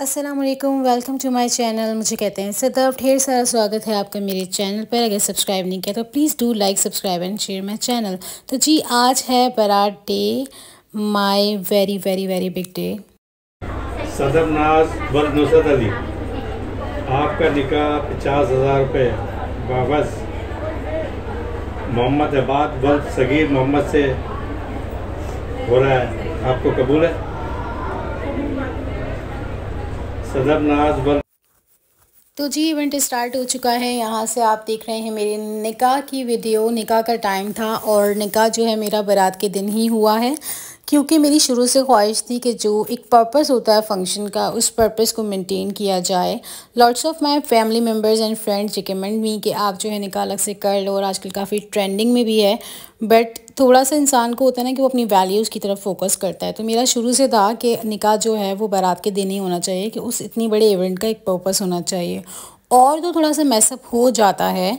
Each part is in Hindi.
Aslam welcome to my channel मुझे कहते हैं सदब ढेर सारा स्वागत है आपका मेरे चैनल पर अगर सब्सक्राइब नहीं किया तो please do like subscribe and share my channel तो जी आज है बरात day my very very very big day सदर नाज बल नुसरत अली आपका निका पचास हज़ार रुपये बाबस मोहम्मद अबाद बल सगीर मोहम्मद से हो रहा है आपको कबूल है सदर बल तो जी इवेंट स्टार्ट हो चुका है यहाँ से आप देख रहे हैं मेरे निकाह की वीडियो निकाह का टाइम था और निकाह जो है मेरा बारात के दिन ही हुआ है क्योंकि मेरी शुरू से ख्वाहिश थी कि जो एक पर्पस होता है फंक्शन का उस पर्पस को मेंटेन किया जाए lots of my family members and friends recommend me कि आप जो है निकाल अलग से कर लो और आजकल काफ़ी ट्रेंडिंग में भी है बट थोड़ा सा इंसान को होता है ना कि वो अपनी वैल्यूज़ की तरफ फोकस करता है तो मेरा शुरू से था कि निकाह जो है वो बारात के दिन ही होना चाहिए कि उस इतनी बड़े इवेंट का एक पर्पस होना चाहिए और तो थोड़ा सा मैसअप हो जाता है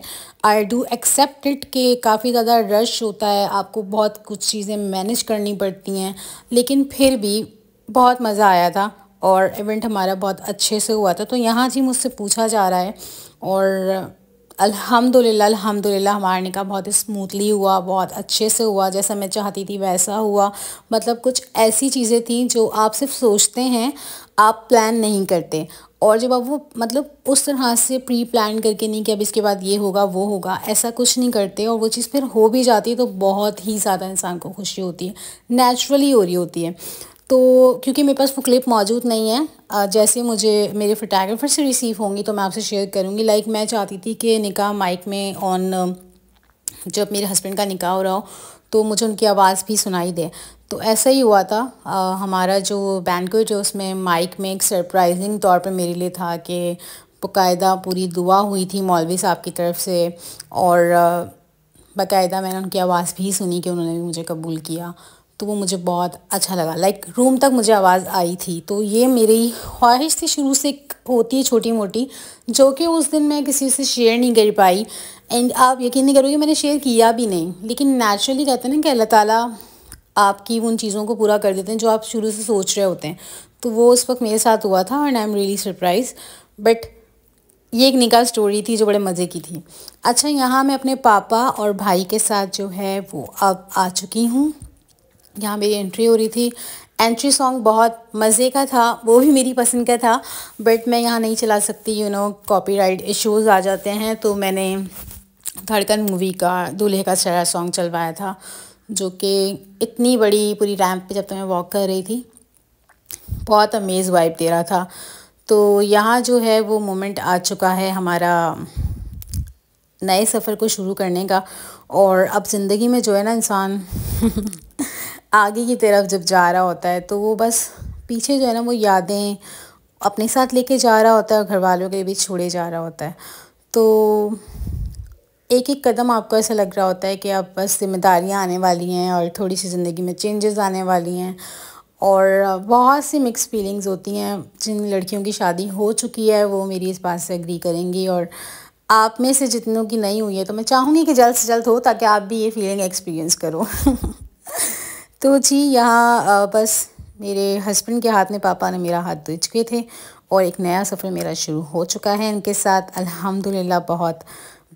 आई डू एक्सेप्ट इट कि काफ़ी ज़्यादा रश होता है आपको बहुत कुछ चीज़ें मैनेज करनी पड़ती हैं लेकिन फिर भी बहुत मज़ा आया था और इवेंट हमारा बहुत अच्छे से हुआ था तो यहाँ जी मुझसे पूछा जा रहा है और अल्हम्दुलिल्लाह अल्हम्दुलिल्लाह हमारे निका बहुत स्मूथली हुआ बहुत अच्छे से हुआ जैसा मैं चाहती थी वैसा हुआ मतलब कुछ ऐसी चीज़ें थी जो आप सिर्फ सोचते हैं आप प्लान नहीं करते और जब आप वो मतलब उस तरह से प्री प्लान करके नहीं कि अब इसके बाद ये होगा वो होगा ऐसा कुछ नहीं करते और वो चीज़ फिर हो भी जाती है तो बहुत ही ज़्यादा इंसान को खुशी होती है नेचुरली हो रही होती है तो क्योंकि मेरे पास वो क्लिप मौजूद नहीं है जैसे मुझे मेरे फोटोग्राफर से रिसीव होंगी तो मैं आपसे शेयर करूँगी लाइक मैं चाहती थी कि निकाह माइक में ऑन जब मेरे हस्बैंड का निकाह हो रहा हो तो मुझे उनकी आवाज़ भी सुनाई दे तो ऐसा ही हुआ था आ, हमारा जो बैंकवेट है उसमें माइक में एक सरप्राइजिंग तौर पर मेरे लिए था कि बाकायदा पूरी दुआ हुई थी मौलवी साहब की तरफ से और बाकायदा मैंने उनकी आवाज़ भी सुनी कि उन्होंने भी मुझे कबूल किया तो वो मुझे बहुत अच्छा लगा लाइक रूम तक मुझे आवाज़ आई थी तो ये मेरी ख्वाहिश थी शुरू से होती है छोटी मोटी जो कि उस दिन मैं किसी से शेयर नहीं कर पाई एंड आप यकीन नहीं करोगे मैंने शेयर किया भी नहीं लेकिन नेचुरली कहते हैं ना कि अल्लाह ताला आपकी उन चीज़ों को पूरा कर देते हैं जो आप शुरू से सोच रहे होते हैं तो वो उस वक्त मेरे साथ हुआ था and I am really surprise but ये एक निकाह स्टोरी थी जो बड़े मज़े की थी अच्छा यहाँ मैं अपने पापा और भाई के साथ जो है वो अब आ चुकी हूँ यहाँ मेरी एंट्री हो रही थी एंट्री सॉन्ग बहुत मज़े का था वो भी मेरी पसंद का था बट मैं यहाँ नहीं चला सकती यू नो कॉपीराइट इश्यूज़ आ जाते हैं तो मैंने धड़कन मूवी का दूल्हे का सरा सॉन्ग चलवाया था जो कि इतनी बड़ी पूरी रैम्प पे जब तक तो मैं वॉक कर रही थी बहुत अमेज़ वाइब दे रहा था तो यहाँ जो है वो मोमेंट आ चुका है हमारा नए सफ़र को शुरू करने का और अब ज़िंदगी में जो है ना इंसान आगे की तरफ जब जा रहा होता है तो वो बस पीछे जो है ना वो यादें अपने साथ लेके जा रहा होता है और घर वालों के भी छोड़े जा रहा होता है तो एक एक कदम आपको ऐसा लग रहा होता है कि आप बस जिम्मेदारियाँ आने वाली हैं और थोड़ी सी ज़िंदगी में चेंजेस आने वाली हैं और बहुत सी मिक्स फीलिंग्स होती हैं जिन लड़कियों की शादी हो चुकी है वो मेरी इस बात से एग्री करेंगी और आप में से जितनों की नहीं हुई है तो मैं चाहूँगी कि जल्द से जल्द हो ताकि आप भी ये फीलिंग एक्सपीरियंस करो तो जी यहाँ बस मेरे हस्बैंड के हाथ में पापा ने मेरा हाथ दूज गए थे और एक नया सफ़र मेरा शुरू हो चुका है इनके साथ अल्हम्दुलिल्लाह बहुत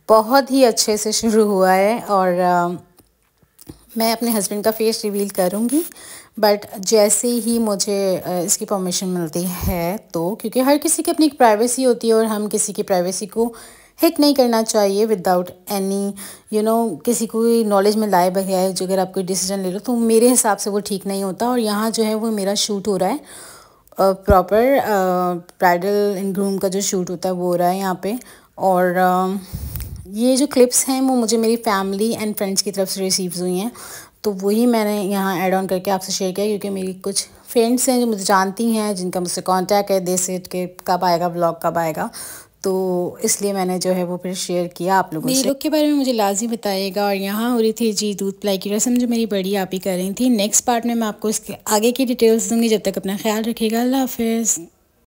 बहुत ही अच्छे से शुरू हुआ है और आ, मैं अपने हस्बैंड का फेस रिवील करूँगी बट जैसे ही मुझे इसकी परमिशन मिलती है तो क्योंकि हर किसी की अपनी एक प्राइवेसी होती है और हम किसी की प्राइवेसी को हिट नहीं करना चाहिए विदाउट एनी यू नो किसी को नॉलेज में लाए बगैर जो अगर आप कोई डिसीजन ले लो तो मेरे हिसाब से वो ठीक नहीं होता और यहाँ जो है वो मेरा शूट हो रहा है प्रॉपर ब्राइडल एंड ग्रूम का जो शूट होता है वो हो रहा है यहाँ पे और uh, ये जो क्लिप्स हैं वो मुझे मेरी फैमिली एंड फ्रेंड्स की तरफ से रिसीव्स हुई हैं तो वही मैंने यहाँ एड ऑन करके आपसे शेयर किया क्योंकि मेरी कुछ फ्रेंड्स हैं जो मुझे जानती हैं जिनका मुझसे कांटेक्ट है दे के कब आएगा ब्लॉग कब आएगा तो इसलिए मैंने जो है वो फिर शेयर किया आप लोगों से लोग के बारे में मुझे लाजी बताएगा और यहाँ हो रही थी जी दूध प्लाई की रस्म जो मेरी बड़ी आप ही कर रही थी नेक्स्ट पार्ट में मैं आपको इसके आगे की डिटेल्स दूंगी जब तक अपना ख्याल रखिएगा अल्लाह हाफिज़